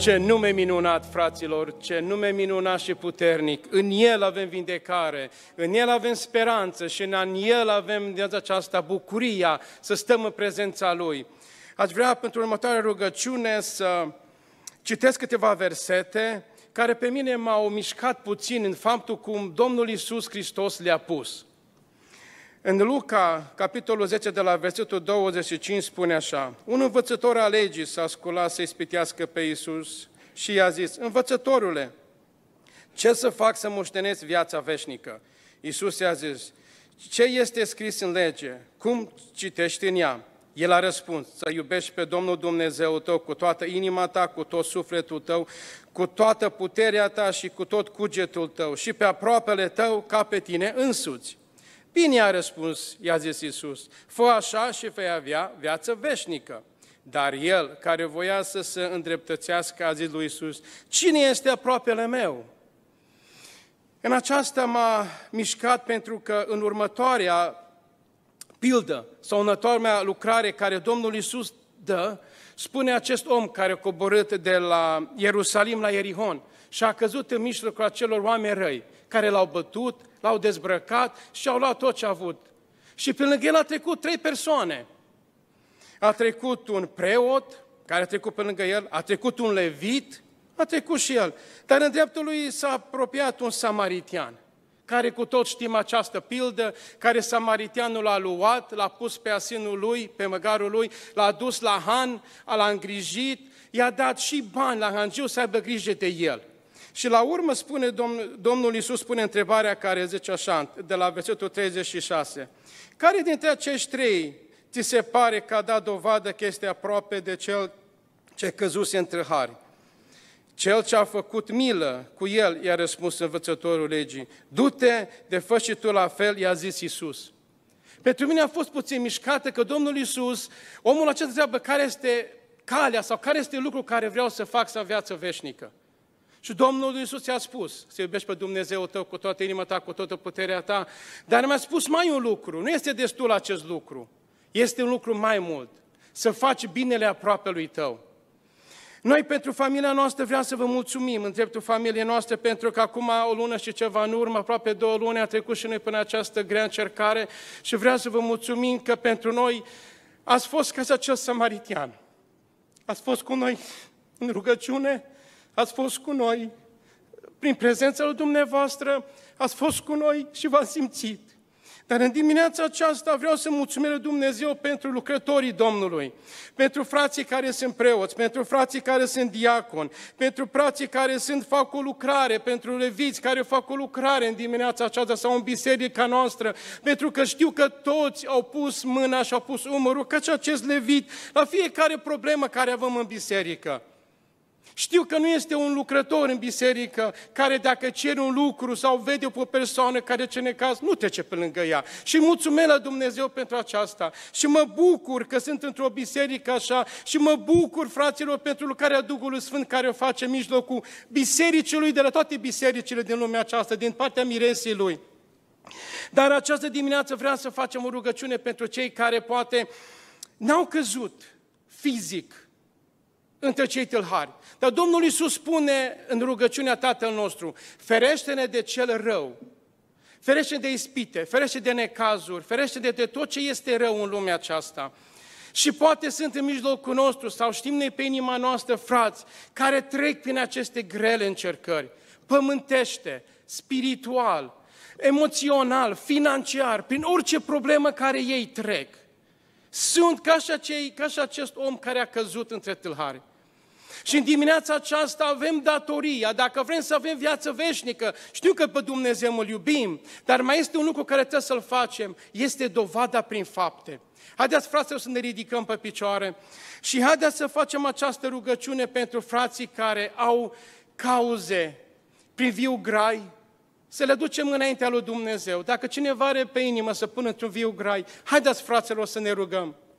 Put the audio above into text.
Ce nume minunat, fraților, ce nume minunat și puternic. În El avem vindecare, în El avem speranță și în El avem de aceasta bucuria să stăm în prezența Lui. Aș vrea pentru următoarea rugăciune să citesc câteva versete care pe mine m-au mișcat puțin în faptul cum Domnul Isus Hristos le-a pus. În Luca, capitolul 10, de la versetul 25, spune așa, Un învățător a legii s-a sculat să-i spitească pe Iisus și i-a zis, Învățătorule, ce să fac să moștenesc viața veșnică? Iisus i-a zis, ce este scris în lege? Cum citești în ea? El a răspuns, să iubești pe Domnul Dumnezeu tău cu toată inima ta, cu tot sufletul tău, cu toată puterea ta și cu tot cugetul tău și pe aproapele tău ca pe tine însuți. Bine a răspuns, i-a zis Iisus, fă așa și vei avea viață veșnică. Dar el, care voia să se îndreptățească, a zis lui Iisus, cine este aproapele meu? În aceasta m-a mișcat pentru că în următoarea pildă sau în următoarea lucrare care Domnul Iisus dă, spune acest om care a coborât de la Ierusalim la Ierihon și a căzut în mijlocul acelor oameni răi care l-au bătut, l-au dezbrăcat și au luat tot ce a avut. Și pe lângă el a trecut trei persoane. A trecut un preot, care a trecut pe lângă el, a trecut un levit, a trecut și el. Dar în dreptul lui s-a apropiat un samaritian, care cu tot știm această pildă, care samaritianul a luat, l-a pus pe asinul lui, pe măgarul lui, l-a dus la Han, l-a îngrijit, i-a dat și bani la Hanjiu să aibă grijă de el. Și la urmă spune Domnul, Domnul Iisus spune întrebarea care zice așa, de la versetul 36. Care dintre acești trei ți se pare că a dat dovadă că este aproape de cel ce căzuse între hari? Cel ce a făcut milă cu el, i-a răspuns învățătorul legii. Du-te, de fă și tu la fel, i-a zis Iisus. Pentru mine a fost puțin mișcată că Domnul Iisus, omul acesta întreabă care este calea sau care este lucrul care vreau să fac să viață veșnică. Și Domnul Iisus ți a spus să iubești pe Dumnezeu tău cu toată inima ta, cu toată puterea ta, dar mi-a spus mai un lucru, nu este destul acest lucru, este un lucru mai mult, să faci binele lui tău. Noi pentru familia noastră vreau să vă mulțumim în dreptul familiei noastre pentru că acum o lună și ceva în urmă, aproape două luni, a trecut și noi până această grea încercare și vreau să vă mulțumim că pentru noi ați fost ca acest samaritian. Ați fost cu noi în rugăciune, ați fost cu noi, prin prezența lui dumneavoastră, ați fost cu noi și v-ați simțit. Dar în dimineața aceasta vreau să mulțumesc Dumnezeu pentru lucrătorii Domnului, pentru frații care sunt preoți, pentru frații care sunt diaconi, pentru frații care sunt, fac o lucrare, pentru leviți care fac o lucrare în dimineața aceasta sau în biserica noastră, pentru că știu că toți au pus mâna și au pus umărul, căci acest levit la fiecare problemă care avem în biserică. Știu că nu este un lucrător în biserică care dacă cere un lucru sau vede o persoană care ce necaz, nu trece pe lângă ea. Și mulțumesc la Dumnezeu pentru aceasta. Și mă bucur că sunt într-o biserică așa și mă bucur, fraților, pentru lucrarea Duhului Sfânt care o face în mijlocul bisericii de la toate bisericile din lumea aceasta, din partea miresii lui. Dar această dimineață vreau să facem o rugăciune pentru cei care poate n-au căzut fizic, între cei tâlhari. Dar Domnul Iisus spune în rugăciunea Tatăl nostru, ferește-ne de cel rău, ferește de ispite, ferește de necazuri, ferește de, de tot ce este rău în lumea aceasta. Și poate sunt în mijlocul nostru sau știm noi pe inima noastră frați care trec prin aceste grele încercări, pământește, spiritual, emoțional, financiar, prin orice problemă care ei trec. Sunt ca și, acei, ca și acest om care a căzut între tâlhari. Și în dimineața aceasta avem datoria, dacă vrem să avem viață veșnică, știu că pe Dumnezeu îl iubim, dar mai este un lucru care trebuie să-l facem, este dovada prin fapte. Haideți, frate, să ne ridicăm pe picioare și haideți să facem această rugăciune pentru frații care au cauze prin viu grai, să le ducem înaintea lui Dumnezeu. Dacă cineva are pe inimă să pună într-un viu grai, haideți, fraților, să ne rugăm.